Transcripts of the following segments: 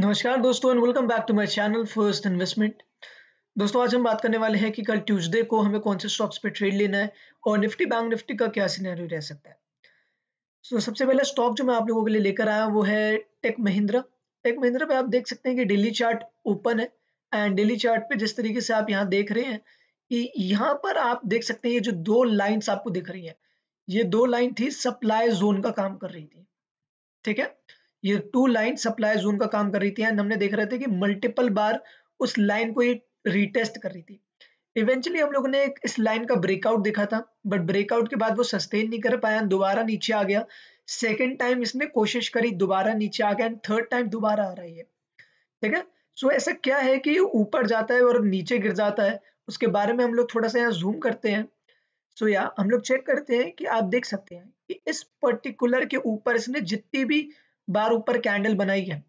नमस्कार दोस्तों and welcome back to my channel first investment दोस्तों आज हम बात करने वाले हैं कि कल ट्यूसडे को हमें कौन से स्टॉक्स पे ट्रेड लेना है और निफ्टी बैंक निफ्टी का क्या सिनेरियो रह सकता है सो so, सबसे पहला स्टॉक जो मैं आप लोगों के लिए लेकर आया वो है टेक महिंद्रा टेक महिंद्रा पे आप देख सकते हैं कि डेली चार्ट ओपन है एंड डेली चार्ट पे जिस तरीके से आप यहाँ देख रहे हैं कि यहाँ पर आप देख सकते हैं ये जो दो लाइन्स आपको दिख रही है ये दो लाइन थी सप्लाई जोन का काम कर रही थी ठीक है ये टू लाइन सप्लाई जोन का काम कर रही थी एंड हमने देख रहे थे कि मल्टीपल बार उस लाइन को ये रिटेस्ट कर रही थी इवेंचुअली हम लोगों ने एक इस लाइन का ब्रेकआउट देखा था बट ब्रेकआउट के बाद वो सस्टेन नहीं कर पाया दोबारा नीचे आ गया सेकेंड टाइम इसने कोशिश करी दोबारा नीचे आ गया एंड थर्ड टाइम दोबारा आ रही है ठीक है सो ऐसा क्या है कि ऊपर जाता है और नीचे गिर जाता है उसके बारे में हम लोग थोड़ा सा यहाँ जूम करते हैं सो so, या हम लोग चेक करते हैं कि आप देख सकते हैं कि इस पर्टिकुलर के ऊपर इसने जितनी भी बार ऊपर कैंडल बनाई है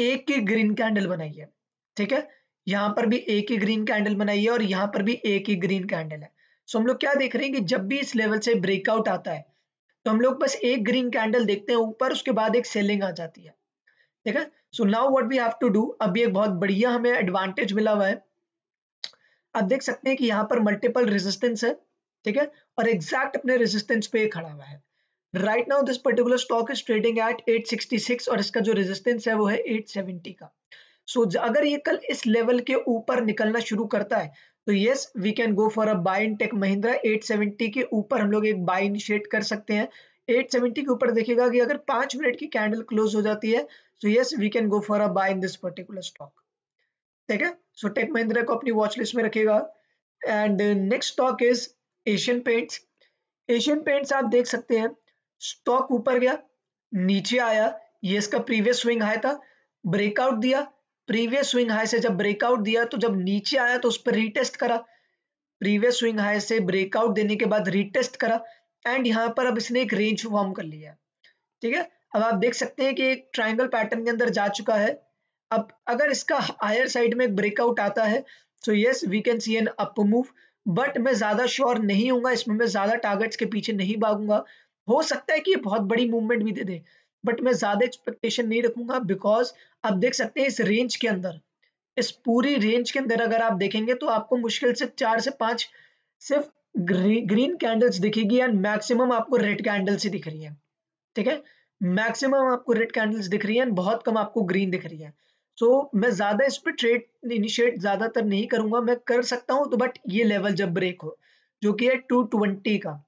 एक ही ग्रीन कैंडल बनाई है ठीक है यहाँ पर भी एक ही ग्रीन कैंडल बनाई है और यहाँ पर भी एक ही ग्रीन कैंडल है सो हम लोग क्या देख रहे हैं कि जब भी इस लेवल से ब्रेकआउट आता है तो हम लोग बस एक ग्रीन कैंडल देखते हैं ऊपर उसके बाद एक सेलिंग आ जाती है ठीक है so now what we have to do अभी एक बहुत बढ़िया हमें एडवांटेज मिला हुआ है आप देख सकते हैं कि यहाँ पर मल्टीपल रेजिस्टेंस है ठीक है और एग्जैक्ट अपने रेजिस्टेंस पे खड़ा हुआ है right now this particular stock is trading at 866 और इसका जो रेजिस्टेंस है वो है 870 का सो so, अगर ये कल इस लेवल के ऊपर निकलना शुरू करता है तो yes we can go for a buy in Tech Mahindra 870 के ऊपर हम लोग एक बाय शेड कर सकते हैं 870 के ऊपर देखिएगा कि अगर पांच मिनट की कैंडल क्लोज हो जाती है तो yes we can go for a buy in this particular stock ठीक है सो टेक महिंद्रा को अपनी वॉच लिस्ट में रखेगा and next stock is Asian Paints Asian Paints आप देख सकते हैं स्टॉक ऊपर गया नीचे आया ये इसका प्रीवियस स्विंग हाई था ब्रेकआउट दिया प्रीवियस स्विंग हाई से जब ब्रेकआउट दिया तो जब नीचे आया तो उस पर रीटेस्ट करा प्रीवियस स्विंग हाई से ब्रेकआउट देने के बाद रीटेस्ट करा एंड यहाँ पर अब इसने एक रेंज फॉर्म कर लिया ठीक है अब आप देख सकते हैं कि एक ट्राइंगल पैटर्न के अंदर जा चुका है अब अगर इसका हायर साइड में एक ब्रेकआउट आता है तो yes we can see an up move but मैं ज्यादा श्योर नहीं हूँ इसमें मैं ज्यादा टारगेट्स के पीछे नहीं भागूंगा हो सकता है कि ये बहुत बड़ी मूवमेंट भी दे दे बट मैं ज़्यादा एक्सपेक्टेशन नहीं रखूंगा बिकॉज आप देख सकते हैं इस रेंज के अंदर इस पूरी रेंज के अंदर अगर आप देखेंगे तो आपको मुश्किल से चार से पांच सिर्फ ग्री, ग्रीन कैंडल्स दिखेगी एंड मैक्सिमम आपको रेड कैंडल्स ही दिख रही है ठीक है मैक्सिमम आपको रेड कैंडल्स दिख रही है एंड बहुत कम आपको ग्रीन दिख रही है सो so, मैं ज़्यादा इस पर ट्रेड इनिशिएट ज़्यादातर नहीं करूंगा मैं कर सकता हूँ तो बट ये लेवल जब ब्रेक हो जो कि है टू ट्वेंटी का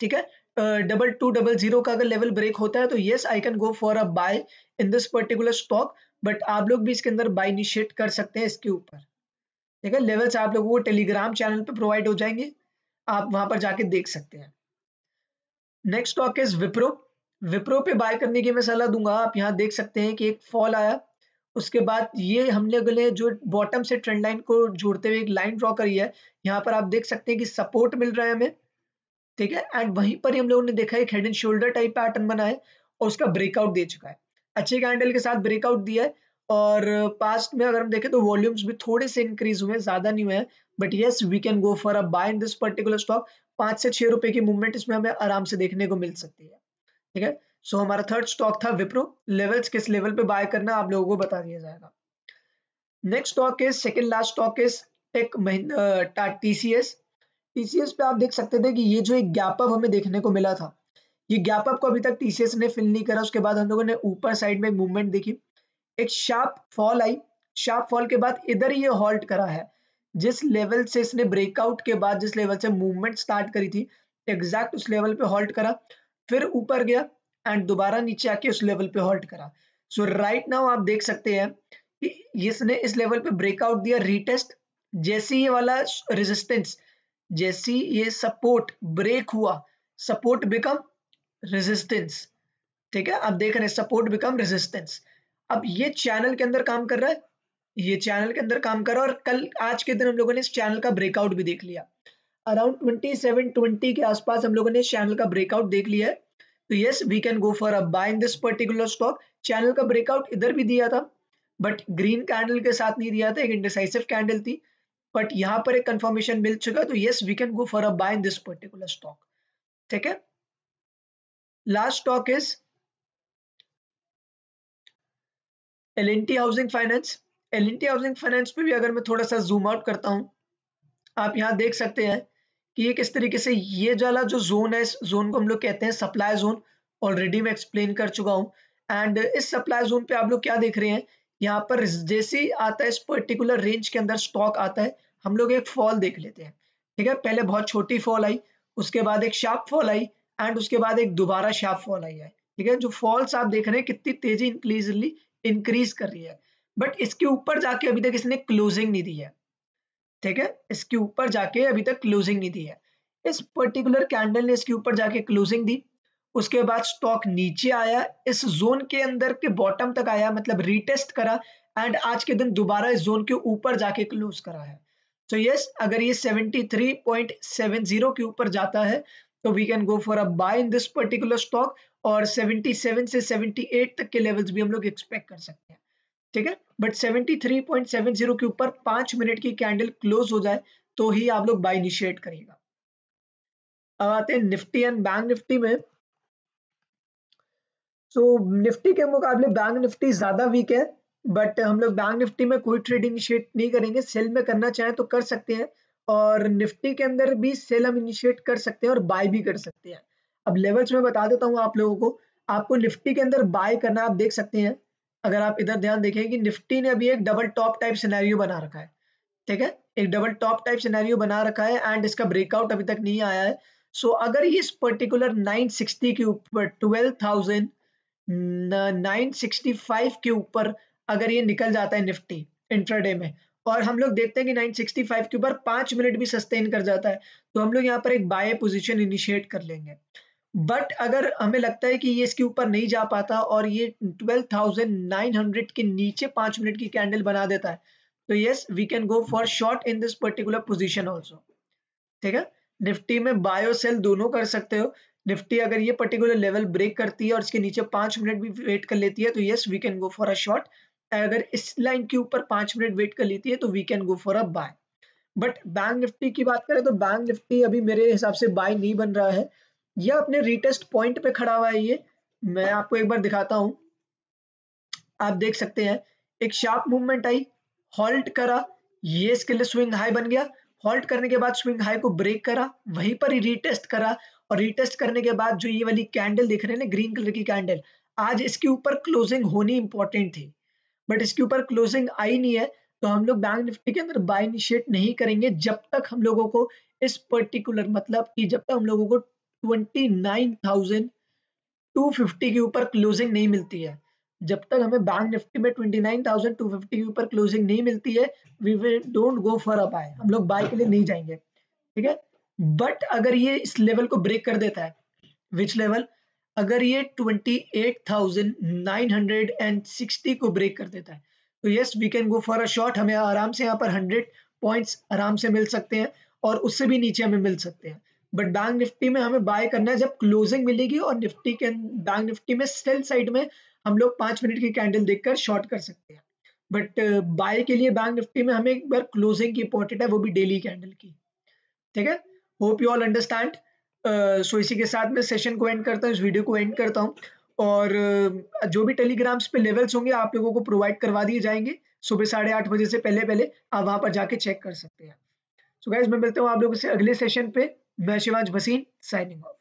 ठीक है डबल टू डबल जीरो का अगर लेवल ब्रेक होता है तो yes I can go for a buy in this particular stock but आप लोग भी इसके अंदर बाय इनिशिएट कर सकते हैं इसके ऊपर ठीक है लेवल्स आप लोगों को टेलीग्राम चैनल पे प्रोवाइड हो जाएंगे आप वहां पर जाके देख सकते हैं next stock is Wipro Wipro पे बाय करने की मैं सलाह दूंगा आप यहाँ देख सकते हैं कि एक फॉल आया उसके बाद ये हमने अगले जो बॉटम से ट्रेंड लाइन को जोड़ते हुए एक लाइन ड्रॉ करी है यहाँ पर आप देख सकते हैं कि सपोर्ट मिल रहा है हमें ठीक है एंड वहीं पर ही हम लोगों ने देखा एक head and shoulder type pattern बना है और उसका ब्रेकआउट दे चुका है अच्छे कैंडल के साथ ब्रेकआउट दिया है और पास्ट में अगर हम देखें तो वॉल्यूम्स भी थोड़े से इंक्रीज हुए हैं ज्यादा नहीं हुए हैं but yes we can go for a buy in this particular stock पांच से छह रुपए की मूवमेंट इसमें हमें आराम से देखने को मिल सकती है ठीक है सो so, हमारा थर्ड स्टॉक था विप्रो लेवल्स किस लेवल पे बाय करना आप लोगों को बता दिया जाएगा next stock is second last stock is Tech TCS TCS पे आप देख सकते थे कि ये जो एक गैप अप हमें देखने को मिला था ये गैप अप को अभी तक टीसीएस ने फिल नहीं करा उसके बाद हम लोगों ने ऊपर साइड में मूवमेंट देखी एक शार्प फॉल आई शार्प फॉल के बाद इधर ये हॉल्ट करा है जिस लेवल से इसने ब्रेकआउट के बाद जिस लेवल से मूवमेंट स्टार्ट करी थी एग्जैक्ट उस लेवल पे हॉल्ट करा फिर ऊपर गया एंड दोबारा नीचे आके उस लेवल पे हॉल्ट करा सो राइट नाउ आप देख सकते हैं कि इसने इस लेवल पे ब्रेकआउट दिया रीटेस्ट जैसे ये वाला रेजिस्टेंस जैसी ये सपोर्ट ब्रेक हुआ सपोर्ट बिकम रेजिस्टेंस ठीक है आप देख रहे हैं सपोर्ट बिकम रेजिस्टेंस अब ये चैनल के अंदर काम कर रहा है ये चैनल के अंदर काम कर रहा है और कल आज के दिन हम लोगों ने इस चैनल का ब्रेकआउट भी देख लिया अराउंड सेवन ट्वेंटी के आसपास हम लोगों ने इस चैनल का ब्रेकआउट देख लिया है तो yes we can go for a in this particular stock channel का ब्रेकआउट इधर भी दिया था बट ग्रीन कैंडल के साथ नहीं दिया था एक इंडिसाइसिव कैंडल थी बट यहां पर एक कंफर्मेशन मिल चुका है तो yes we can go for a buy in this particular stock ठीक है last stock is L housing finance L housing finance पे भी अगर मैं थोड़ा सा जूम आउट करता हूं आप यहां देख सकते हैं कि ये किस तरीके से ये जाला जो जोन है इस जोन को हम लोग कहते हैं सप्लाई जोन ऑलरेडी मैं एक्सप्लेन कर चुका हूं एंड इस सप्लाई जोन पे आप लोग क्या देख रहे हैं यहाँ पर जैसे आता है इस पर्टिकुलर रेंज के अंदर स्टॉक आता है हम लोग एक फॉल देख लेते हैं ठीक है पहले बहुत छोटी फॉल आई उसके बाद एक शार्प फॉल आई एंड उसके बाद एक दोबारा शार्प फॉल आई है ठीक है जो फॉल्स आप देख रहे हैं कितनी तेजी इंक्रीजली इंक्रीज कर रही है बट इसके ऊपर जाके अभी तक इसने क्लोजिंग नहीं दी है ठीक है इसके ऊपर जाके अभी तक क्लोजिंग नहीं दी है इस पर्टिकुलर कैंडल ने इसके ऊपर जाके क्लोजिंग दी उसके बाद स्टॉक नीचे आया इस जोन के अंदर के बॉटम तक आया मतलब रिटेस्ट करा एंड आज के दिन दोबारा इस जोन के ऊपर जाके क्लोज करा है तो यस अगर ये 73.70 के ऊपर जाता है तो we can go for a buy in this particular stock और 77 से 78 तक के लेवल्स भी हम लोग एक्सपेक्ट कर सकते हैं ठीक है बट 73.70 के ऊपर पांच मिनट की कैंडल क्लोज हो जाए तो ही आप लोग बाय इनिशिएट करिएगा अब आते हैं निफ्टी एंड बैंक निफ्टी में सो so, निफ्टी के मुकाबले बैंक निफ्टी ज्यादा वीक है बट हम लोग बैंक निफ्टी में कोई ट्रेडिंग इनिशिएट नहीं करेंगे सेल में करना चाहें तो कर सकते हैं और निफ्टी के अंदर भी सेल हम इनिशिएट कर सकते हैं और बाय भी कर सकते हैं अब लेवल्स में बता देता हूँ आप लोगों को आपको निफ्टी के अंदर बाय करना आप देख सकते हैं अगर आप इधर ध्यान देखें कि निफ्टी ने अभी एक डबल टॉप टाइप सिनेरियो बना रखा है ठीक है एक डबल टॉप टाइप सिनेरियो बना रखा है एंड इसका ब्रेकआउट अभी तक नहीं आया है सो so, अगर ये इस पर्टिकुलर 960 के ऊपर 12,000 965 के ऊपर अगर ये निकल जाता है निफ्टी इंट्राडे में और हम लोग देखते हैं कि 965 के ऊपर पांच मिनट भी सस्टेन कर जाता है तो हम लोग यहाँ पर एक बाय पोजीशन इनिशिएट कर लेंगे बट अगर हमें लगता है कि ये इसके ऊपर नहीं जा पाता और ये 12,900 के नीचे पांच मिनट की कैंडल बना देता है तो yes we can go for short in this particular position also ठीक है निफ्टी में बायो सेल दोनों कर सकते हो निफ्टी अगर ये पर्टिकुलर लेवल ब्रेक करती है और इसके नीचे पांच मिनट भी वेट कर लेती है तो yes we can go for a short अगर इस लाइन के ऊपर पांच मिनट वेट कर लेती है तो we can go for a buy but bank Nifty की बात करें तो बैंक निफ्टी अभी मेरे हिसाब से बाय नहीं बन रहा है यह अपने रिटेस्ट पॉइंट पे खड़ा हुआ है ये मैं आपको एक बार दिखाता हूं आप देख सकते हैं एक शार्प मूवमेंट आई हॉल्ट करा ये इसके लिए स्विंग हाई बन गया हॉल्ट करने के बाद स्विंग हाई को ब्रेक करा वहीं पर ही रीटेस्ट करा और रीटेस्ट करने के बाद जो ये वाली कैंडल दिख रहे हैं ना ग्रीन कलर की कैंडल आज इसके ऊपर क्लोजिंग होनी इंपॉर्टेंट थी बट इसके ऊपर क्लोजिंग आई नहीं है तो हम लोग बैंक निफ्टी के अंदर बाय इनिशिएट नहीं करेंगे जब तक हम लोगों को इस पर्टिकुलर मतलब कि जब तक हम लोगों को 29,250 के ऊपर क्लोजिंग नहीं मिलती है जब तक हमें बैंक निफ्टी में 29,250 के ऊपर क्लोजिंग नहीं मिलती है we will don't go for a buy हम लोग बाय के लिए नहीं जाएंगे ठीक है बट अगर ये इस लेवल को ब्रेक कर देता है विच लेवल अगर ये 28,960 को ब्रेक कर देता है तो yes we can go for a short हमें आराम से यहाँ पर 100 पॉइंट्स आराम से मिल सकते हैं और उससे भी नीचे हमें मिल सकते हैं बट बैंक निफ्टी में हमें बाय करना है जब क्लोजिंग मिलेगी और निफ्टी के बैंक निफ्टी में सेल साइड में हम लोग पांच मिनट की कैंडल देखकर शॉर्ट कर सकते हैं बट बाय के लिए बैंक निफ्टी में हमें एक बार क्लोजिंग की इंपॉर्टेंट है वो भी डेली कैंडल की ठीक है hope you all understand so इसी के साथ मैं सेशन को एंड करता हूँ इस वीडियो को एंड करता हूँ और जो भी टेलीग्राम्स पे लेवल्स होंगे आप लोगों को प्रोवाइड करवा दिए जाएंगे सुबह साढ़े आठ बजे से पहले पहले आप वहाँ पर जाके चेक कर सकते हैं सो so गाइज मैं मिलता हूँ आप लोगों से अगले सेशन पे मैं शिवाज भसीन साइनिंग ऑफ